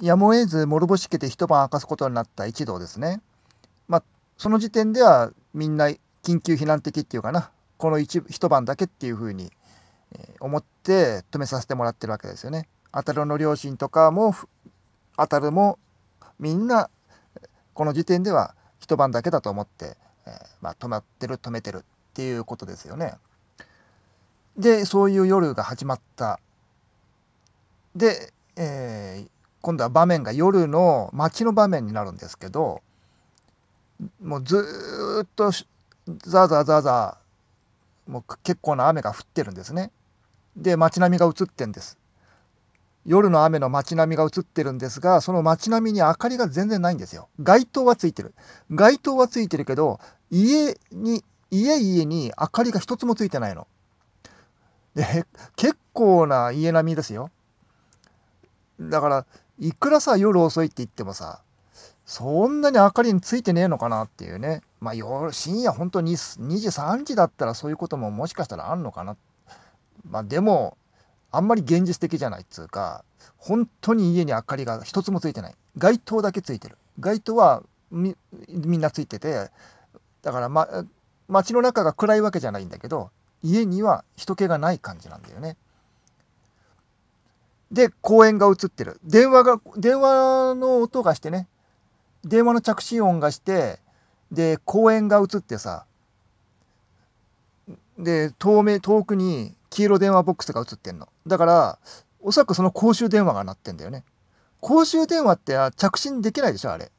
やむを得ず諸星家で一晩明かすことになった一同ですね。まあ、その時点ではみんな緊急避難的っていうかなこの一一晩だけっていうふうに思って止めさせてもらってるわけですよね。あたるの両親とかもあたるもみんなこの時点では一晩だけだと思って、えー、まあ、止まってる止めてるっていうことですよね。でそういう夜が始まった。で、えー、今度は場面が夜の街の場面になるんですけどもうずっとザーザーザーザーもう結構な雨が降ってるんですね。で街並みが映ってんです。夜の雨の街並みが映ってるんですがその街並みに明かりが全然ないんですよ。街灯はついてる。街灯はついてるけど家に家々に明かりが一つもついてないの。で結構な家並みですよ。だからいくらさ、夜遅いって言ってもさ、そんなに明かりについてねえのかなっていうね。まあ夜、深夜本当に2時、3時だったらそういうことももしかしたらあんのかな。まあでも、あんまり現実的じゃないっつうか、本当に家に明かりが一つもついてない。街灯だけついてる。街灯はみんなついてて、だからま、街の中が暗いわけじゃないんだけど、家には人気がない感じなんだよね。で、公園が映ってる。電話が、電話の音がしてね、電話の着信音がして、で、公園が映ってさ、で、遠目、遠くに黄色電話ボックスが映ってんの。だから、おそらくその公衆電話が鳴ってんだよね。公衆電話って着信できないでしょ、あれ。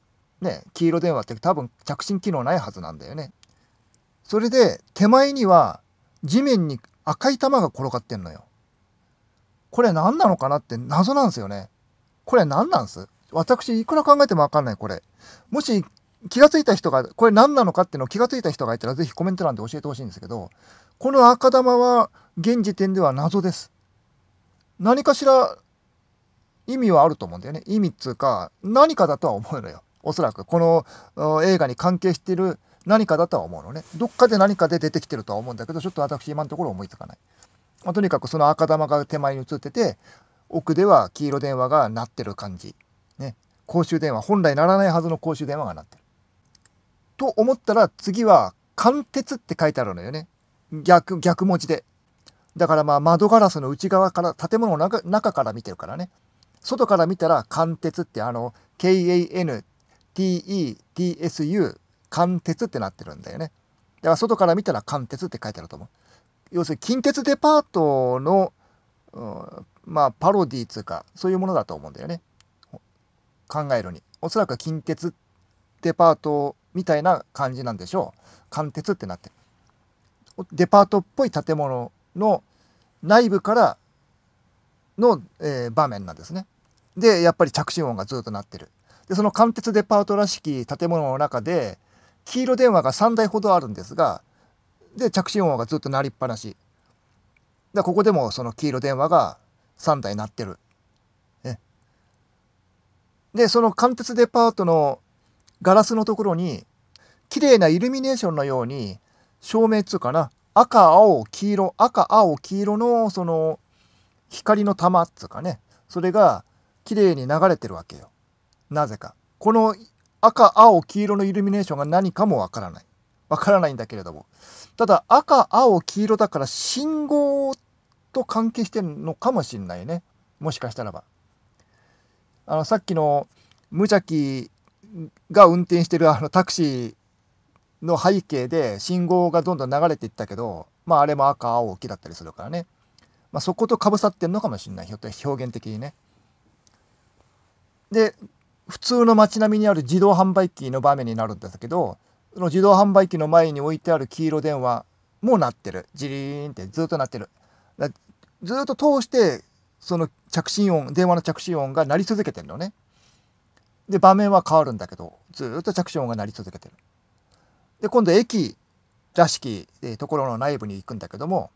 ね、黄色電話って多分着信機能ないはずなんだよね。それで、手前には地面に赤い玉が転がってんのよ。これ何なのかなって謎なんですよね。これ何なんす私、いくら考えてもわかんない、これ。もし、気がついた人が、これ何なのかっていうのを気がついた人がいたら、ぜひコメント欄で教えてほしいんですけど、この赤玉は、現時点では謎です。何かしら、意味はあると思うんだよね。意味っつうか、何かだとは思うのよ。おそらく、この映画に関係している何かだとは思うのね。どっかで何かで出てきてるとは思うんだけど、ちょっと私今のところ思いつかない。まあ、とにかくその赤玉が手前に映ってて奥では黄色電話が鳴ってる感じ、ね、公衆電話本来鳴らないはずの公衆電話が鳴ってる。と思ったら次は「貫鉄」って書いてあるのよね逆逆文字で。だからまあ窓ガラスの内側から建物の中から見てるからね外から見たら「貫鉄」ってあの KANTETSU 貫鉄ってなってるんだよね。だから外から見たら貫鉄って書いてあると思う。要するに近鉄デパートの、うん、まあパロディーつうかそういうものだと思うんだよね考えるにおそらく近鉄デパートみたいな感じなんでしょう貫鉄ってなってデパートっぽい建物の内部からの、えー、場面なんですねでやっぱり着信音がずっと鳴ってるでその貫鉄デパートらしき建物の中で黄色電話が3台ほどあるんですがで着信音がずっと鳴りっぱなしでここでもその黄色電話が3台鳴ってる、ね、でその貫徹デパートのガラスのところに綺麗なイルミネーションのように照明っつうかな赤青黄色赤青黄色のその光の玉っつうかねそれが綺麗に流れてるわけよなぜかこの赤青黄色のイルミネーションが何かもわからないわからないんだけれどもただ赤、青、黄色だから信号と関係してるのかもしれないね。もしかしたらば。あの、さっきの無邪気が運転してるあのタクシーの背景で信号がどんどん流れていったけど、まああれも赤、青、黄だったりするからね。まあ、そことかぶさってんのかもしれない。ひょっと表現的にね。で、普通の街並みにある自動販売機の場面になるんだけど、の自動販売機の前に置いてある黄色電話も鳴ってる。ジリーンってずっと鳴ってる。ずっと通して、その着信音、電話の着信音が鳴り続けてるのね。で、場面は変わるんだけど、ずっと着信音が鳴り続けてる。で、今度駅らしきところの内部に行くんだけども、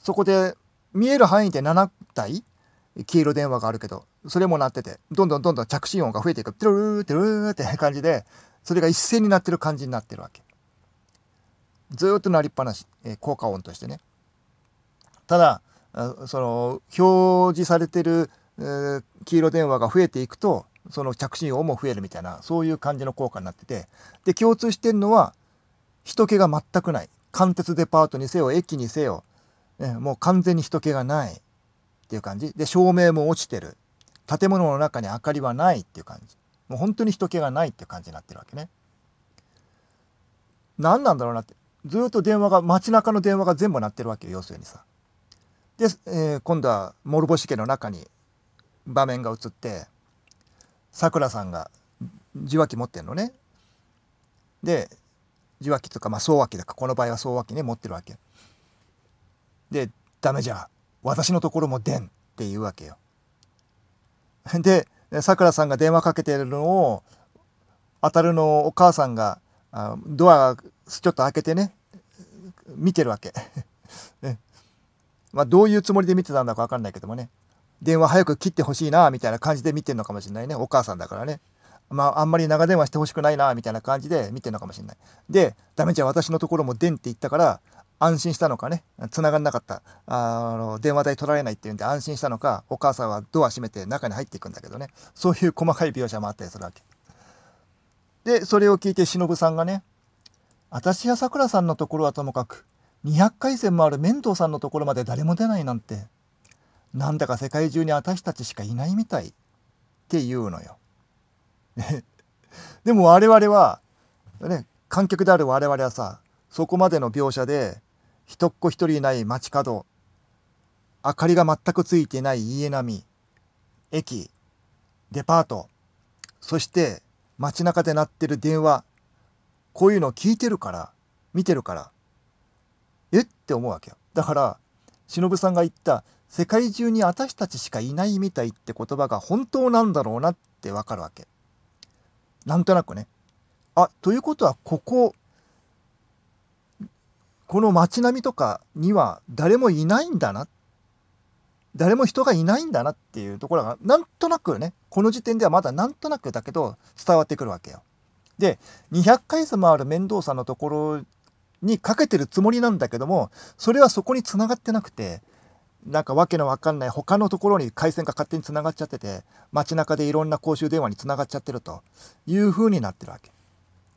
そこで見える範囲で7台黄色電話があるけど、それも鳴ってて、どんどんどんどん着信音が増えていく、トゥルルー、ルルーって感じで、それが一斉になってる感じになってるわけずっと鳴りっぱなし、えー、効果音としてねただその表示されてる、えー、黄色電話が増えていくとその着信音も増えるみたいなそういう感じの効果になっててで共通してるのは人気が全くない貫徹デパートにせよ駅にせよ、ね、もう完全に人気がないっていう感じで照明も落ちてる建物の中に明かりはないっていう感じもう本当に人気がないって感じになってるわけね。何なんだろうなってずっと電話が街中の電話が全部鳴ってるわけよ要するにさ。で、えー、今度は諸星家の中に場面が映ってさくらさんが受話器持ってんのね。で受話器とかまあ総話器だかこの場合は総話器ね持ってるわけ。で「ダメじゃ私のところも出ん」って言うわけよ。でさくらさんが電話かけてるのを、当たるのお母さんが、あドアちょっと開けてね、見てるわけ。ね、まあ、どういうつもりで見てたんだかわかんないけどもね。電話早く切ってほしいな、みたいな感じで見てるのかもしれないね。お母さんだからね。まあ、あんまり長電話してほしくないな、みたいな感じで見てるのかもしれない。で、ダメじゃん、私のところも電んって言ったから、安心したのかね、繋がんなかった、あの、電話代取られないっていうんで安心したのか、お母さんはドア閉めて中に入っていくんだけどね、そういう細かい描写もあったりするわけ。で、それを聞いて忍さんがね、私やさくらさんのところはともかく、200回戦もある面倒さんのところまで誰も出ないなんて、なんだか世界中に私たちしかいないみたいっていうのよ。でも我々は、ね、観客である我々はさ、そこまでの描写で人っ子一人いない街角、明かりが全くついていない家並み、駅、デパート、そして街中で鳴ってる電話、こういうのを聞いてるから、見てるから、えって思うわけよ。だから、忍さんが言った、世界中に私たちしかいないみたいって言葉が本当なんだろうなってわかるわけ。なんとなくね。あ、ということはここ、この街並みとかには誰もいないんだな誰も人がいないんだなっていうところがなんとなくねこの時点ではまだなんとなくだけど伝わってくるわけよ。で200回数回る面倒さのところにかけてるつもりなんだけどもそれはそこにつながってなくてなんか訳のわかんない他のところに回線が勝手につながっちゃってて街中でいろんな公衆電話につながっちゃってるという風になってるわけ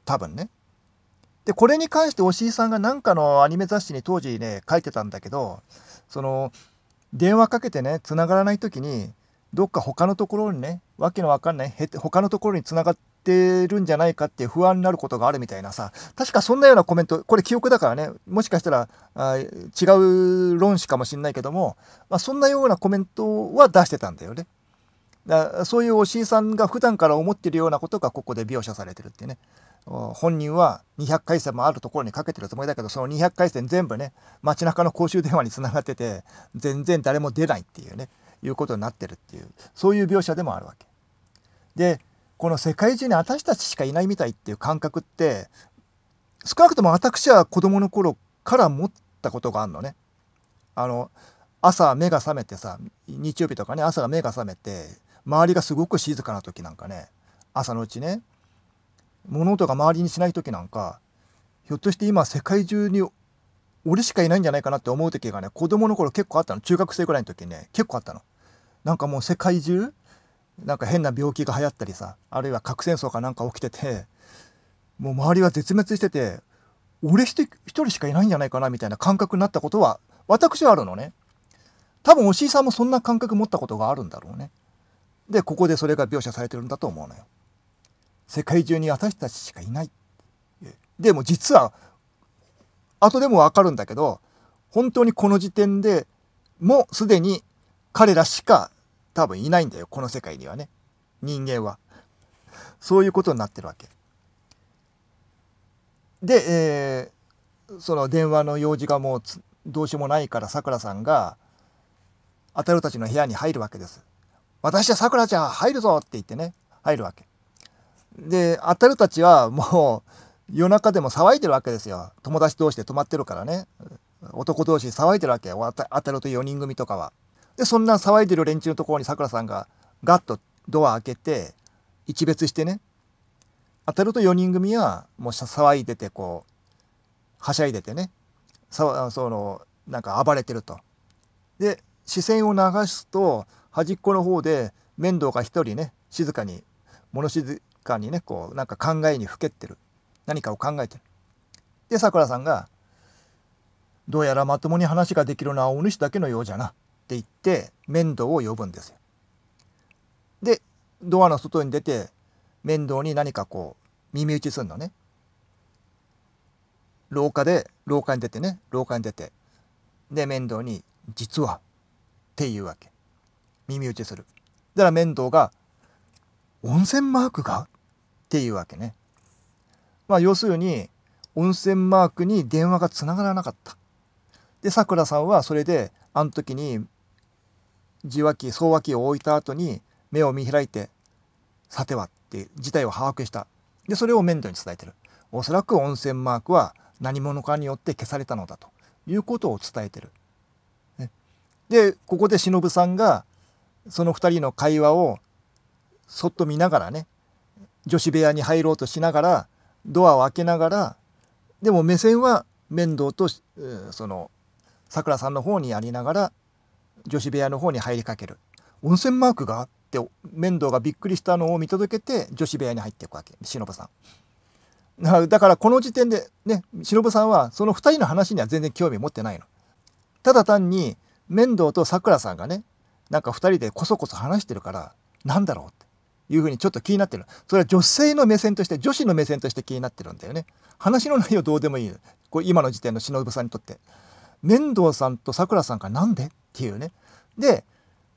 多分ね。で、これに関して押井さんがなんかのアニメ雑誌に当時ね、書いてたんだけど、その、電話かけてね、繋がらない時に、どっか他のところにね、わけのわかんない、へ他のところに繋がってるんじゃないかって不安になることがあるみたいなさ、確かそんなようなコメント、これ記憶だからね、もしかしたらあ違う論士かもしんないけども、まあ、そんなようなコメントは出してたんだよね。だそういうおし井さんが普段から思ってるようなことがここで描写されてるってね本人は200回線もあるところにかけてるつもりだけどその200回線全部ね街中の公衆電話につながってて全然誰も出ないっていうねいうことになってるっていうそういう描写でもあるわけ。でこの世界中に私たちしかいないみたいっていう感覚って少なくとも私は子供の頃から持ったことがあるのね。あの朝目が覚めてさ日曜日とかね朝が目が覚めて周りがすごく静かな時なんかね朝のうちね物音が周りにしない時なんかひょっとして今世界中に俺しかいないんじゃないかなって思う時がね子供の頃結構あったの中学生ぐらいの時ね結構あったのなんかもう世界中なんか変な病気が流行ったりさあるいは核戦争かなんか起きててもう周りは絶滅してて俺一人しかいないんじゃないかなみたいな感覚になったことは私はあるのね多分おしいさんもそんな感覚持ったことがあるんだろうねでここでそれが描写されてるんだと思うのよ。世界中に私たちしかいない。でも実は後でもわかるんだけど本当にこの時点でもうすでに彼らしか多分いないんだよこの世界にはね人間は。そういうことになってるわけ。で、えー、その電話の用事がもうどうしようもないからさくらさんがあたるたちの部屋に入るわけです。私はさくらちゃん入るぞって言ってね、入るわけ。で、アタルたちはもう夜中でも騒いでるわけですよ。友達同士で泊まってるからね。男同士で騒いでるわけ。アタルと4人組とかは。で、そんな騒いでる連中のところにさくらさんがガッとドア開けて、一別してね、アタルと4人組はもう騒いでて、こう、はしゃいでてね、その、なんか暴れてると。で、視線を流すと、端っこの方で面倒が一人ね静かに物静かにねこうなんか考えにふけってる何かを考えてる。でさくらさんが「どうやらまともに話ができるのはお主だけのようじゃな」って言って面倒を呼ぶんですよ。でドアの外に出て面倒に何かこう耳打ちすんのね。廊下で廊下に出てね廊下に出てで面倒に「実は」っていうわけ。耳打ちする。だから面倒が、温泉マークがっていうわけね。まあ要するに、温泉マークに電話がつながらなかった。で、さくらさんはそれで、あの時に、受話器、送話器を置いた後に目を見開いて、さてはって事態を把握した。で、それを面倒に伝えてる。おそらく温泉マークは何者かによって消されたのだということを伝えてる。で、ここで忍さんがその2人の会話をそっと見ながらね女子部屋に入ろうとしながらドアを開けながらでも目線は面倒とそのさくらさんの方にありながら女子部屋の方に入りかける温泉マークがあって面倒がびっくりしたのを見届けて女子部屋に入っていくわけ忍さんだからこの時点でね忍さんはその2人の話には全然興味持ってないのただ単に面倒とさくらさんがねなんか2人でこそこそ話してるからなんだろうっていうふうにちょっと気になってるそれは女性の目線として女子の目線として気になってるんだよね話の内容どうでもいいこう今の時点の忍さんにとって面倒さんとさくらさんがなんでっていうねで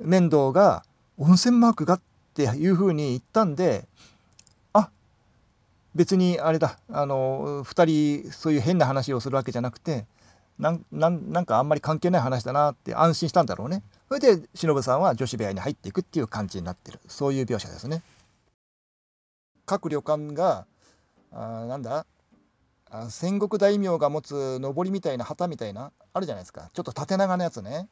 面倒が温泉マークがっていうふうに言ったんであ別にあれだあの2人そういう変な話をするわけじゃなくてなんなんかあんまり関係ない話だなって安心したんだろうねそれで忍さんは女子部屋に入っていくっていう感じになってるそういう描写ですね各旅館があなんだ戦国大名が持つ上りみたいな旗みたいなあるじゃないですかちょっと縦長のやつね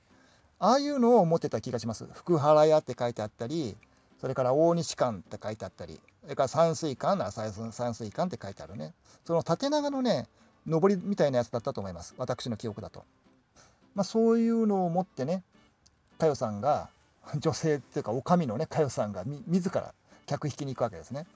ああいうのを持ってた気がします福原屋って書いてあったりそれから大西館って書いてあったりそれから山水館な山水館って書いてあるねその縦長のね上りみたいなやつだったと思います私の記憶だと、まあ、そういうのを持ってね佳代さんが女性っていうか女将のね佳代さんが自ら客引きに行くわけですね